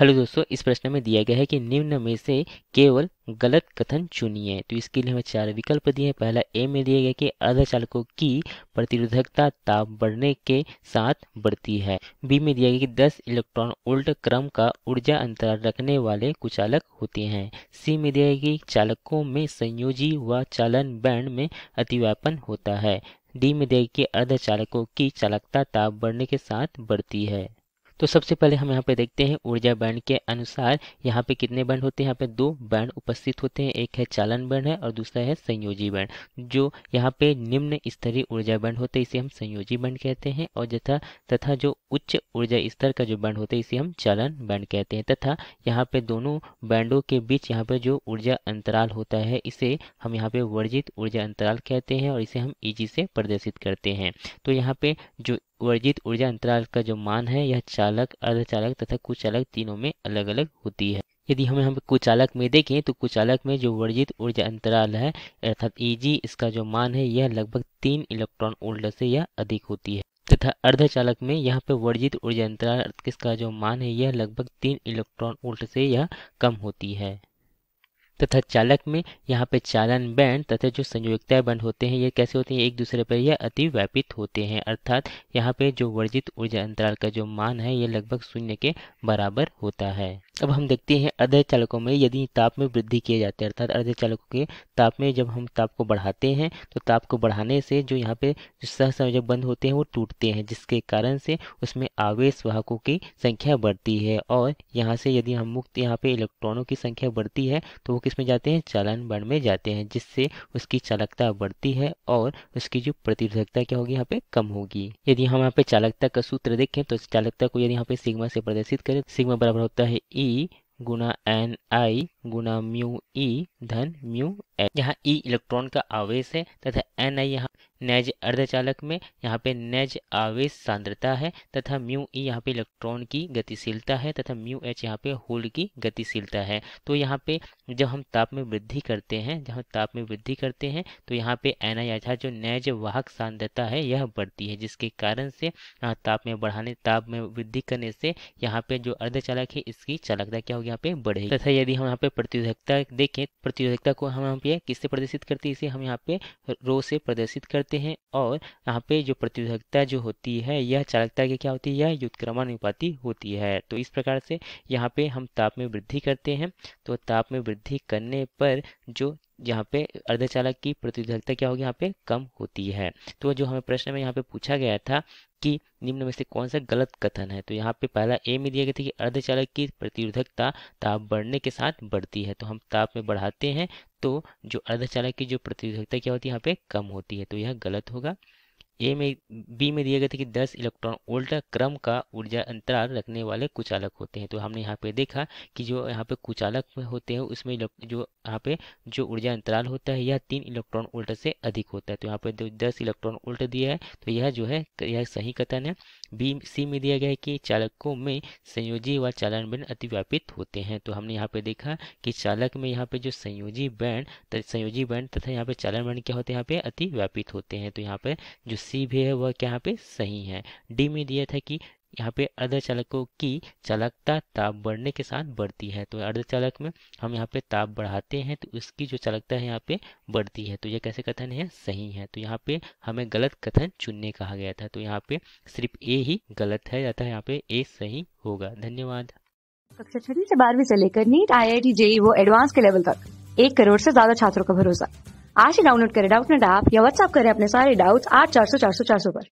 Hello दोस्तों इस प्रश्न में दिया गया है कि निम्न में से केवल गलत कथन चुनिए तो इसके लिए हमें चार विकल्प दिए हैं पहला ए में दिया गया कि अर्धचालकों की प्रतिरोधकता ताप बढ़ने के साथ बढ़ती है बी में दिया गया कि 10 इलेक्ट्रॉन उल्ट क्रम का ऊर्जा अंतराल रखने वाले कुचालक होते हैं सी में दिया गया कि चालकों में संयोजी व चालन बैंड में अतिव्यापन होता है डी में दिया गया कि अर्धचालकों की चालकता ताप बढ़ने के साथ बढ़ती है तो सबसे पहले हम यहाँ पे देखते हैं ऊर्जा बैंड के अनुसार यहाँ पे कितने बैंड होते हैं यहाँ पे दो बैंड उपस्थित होते हैं एक है चालन बैंड है और दूसरा है संयोजी बैंड जो यहाँ पे निम्न स्तरीय ऊर्जा बैंड होते हैं इसे हम संयोजी बैंड कहते हैं और जथा तथा जो उच्च ऊर्जा स्तर का जो बैंड होता है इसे हम चालन बैंड कहते हैं तथा यहाँ पे दोनों बैंडों के बीच यहाँ पे जो ऊर्जा अंतराल होता है इसे हम यहाँ पे वर्जित ऊर्जा अंतराल कहते हैं और इसे हम ईजी से प्रदर्शित करते हैं तो यहाँ पे जो वर्जित ऊर्जा अंतराल का जो मान है यह चालक अर्धचालक तथा कुचालक तीनों में अलग अलग होती है यदि हम हम कुचालक में देखें तो कुचालक में जो वर्जित ऊर्जा अंतराल है अर्थात ईजी इसका जो मान है यह लगभग तीन इलेक्ट्रॉन वोल्ट से यह अधिक होती है तथा अर्धचालक में यहाँ पर वर्जित ऊर्जा अंतराल किसका जो मान है यह लगभग तीन इलेक्ट्रॉन वोल्ट से यह कम होती है तथा चालक में यहाँ पे चालन बैंड तथा जो संयोगताएं बैंड होते हैं ये कैसे होते हैं एक दूसरे पर यह अतिव्यापित होते हैं अर्थात यहाँ पे जो वर्जित ऊर्जा अंतराल का जो मान है ये लगभग शून्य के बराबर होता है अब हम देखते हैं अर्ध चालकों में यदि ताप में वृद्धि किए जाते हैं अर्थात अर्ध चालकों के ताप में जब हम ताप को बढ़ाते हैं तो ताप को बढ़ाने से जो यहाँ पे सहसंयोजक बंद होते हैं वो टूटते हैं जिसके कारण से उसमें आवेश वाहकों की संख्या बढ़ती है और यहाँ से यदि हम मुक्त यहाँ पे इलेक्ट्रॉनों की संख्या बढ़ती है तो वो किस में जाते हैं चालन बण में जाते हैं जिससे उसकी चालकता बढ़ती है और उसकी जो प्रतिरोधकता क्या होगी यहाँ पे कम होगी यदि हम यहाँ पे चालकता का सूत्र देखें तो चालकता को यदि यहाँ पे सिग्मा से प्रदर्शित करें तो सिग्मा बराबर होता है ई e guna I. गुना म्यू ई धन म्यू एच यहाँ ई इलेक्ट्रॉन का आवेश है तथा एन आई यहाँ नैज अर्धचालक में यहाँ पे नैज आवेश सांद्रता है तथा म्यू ई यहाँ पे इलेक्ट्रॉन की गतिशीलता है तथा म्यू एच यहाँ पे होल की गतिशीलता है तो यहाँ पे जब हम ताप में वृद्धि करते हैं जब हम ताप में वृद्धि करते हैं तो यहाँ पे एन आई अर्थात जो नैज वाहक सांद्रता है यह बढ़ती है जिसके कारण से यहाँ ताप में बढ़ाने ताप में वृद्धि करने से यहाँ पे जो अर्धचालक है इसकी चालकता क्या होगी यहाँ पे बढ़ेगी तथा यदि हम यहाँ पे प्रतियोगिता देखें प्रतियोगिता को हम यहाँ पे किससे प्रदर्शित करते हैं इसे हम यहाँ पे रो से प्रदर्शित करते हैं और यहाँ पे जो प्रतियोगिता जो होती है यह चालकता की क्या होती है यह युद्धक्रमानुपाति होती है तो इस प्रकार से यहाँ पे हम ताप में वृद्धि करते हैं तो ताप में वृद्धि करने पर जो यहाँ पे अर्धचालक की प्रतियोगिता क्या होगी यहाँ पे कम होती है तो जो हमें प्रश्न में यहाँ पे पूछा गया था कि निम्न में से कौन सा गलत कथन है तो यहाँ पे पहला ए में दिया गया था कि अर्धचालक की प्रतिरोधकता ताप बढ़ने के साथ बढ़ती है तो हम ताप में बढ़ाते हैं तो जो अर्धचालक की जो प्रतिरोधकता क्या होती है यहाँ पे कम होती है तो यह गलत होगा ए में बी में दिया गया था कि 10 इलेक्ट्रॉन वोल्ट क्रम का ऊर्जा अंतराल रखने वाले कुचालक होते हैं तो हमने यहाँ पे देखा कि जो यहाँ पे कुचालक होते हैं उसमें जो यहाँ पे जो ऊर्जा अंतराल होता है यह तीन इलेक्ट्रॉन वोल्ट से अधिक होता है तो यहाँ पे दस इलेक्ट्रॉन वोल्ट दिया है तो यह जो है यह सही कथन है बी सी में दिया गया है कि चालकों में संयोजी व चालन बैंड अतिव्यापित होते हैं तो हमने यहाँ पे देखा कि चालक में यहाँ पे जो संयोजी बैंड संयोजी बैंड तथा यहाँ पे चालन बैंड क्या होते हैं यहाँ पे अतिव्यापित होते हैं तो यहाँ पे जो सी भी है वह क्या यहाँ पे सही है डी में दिया था कि यहाँ पे अर्धचालकों की चालकता ताप बढ़ने के साथ बढ़ती है तो अर्धचालक में हम यहाँ पे ताप बढ़ाते हैं तो उसकी जो चालकता है यहाँ पे बढ़ती है तो ये कैसे कथन है सही है तो यहाँ पे हमें गलत कथन चुनने कहा गया था तो यहाँ पे सिर्फ ए ही गलत है जाता यहाँ पे ए सही होगा धन्यवाद कक्षा छठी से बारहवीं से लेकर NEET I I T JEE वो एडवांस के लेवल तक एक करोड़ से ज्यादा छात्रों का भरोसा आज ही डाउनलोड करें डाउट नेट ऐप या व्हाट्सअप करें अपने सारे डाउट्स आठ चार सौ चार सौ चार सौ पर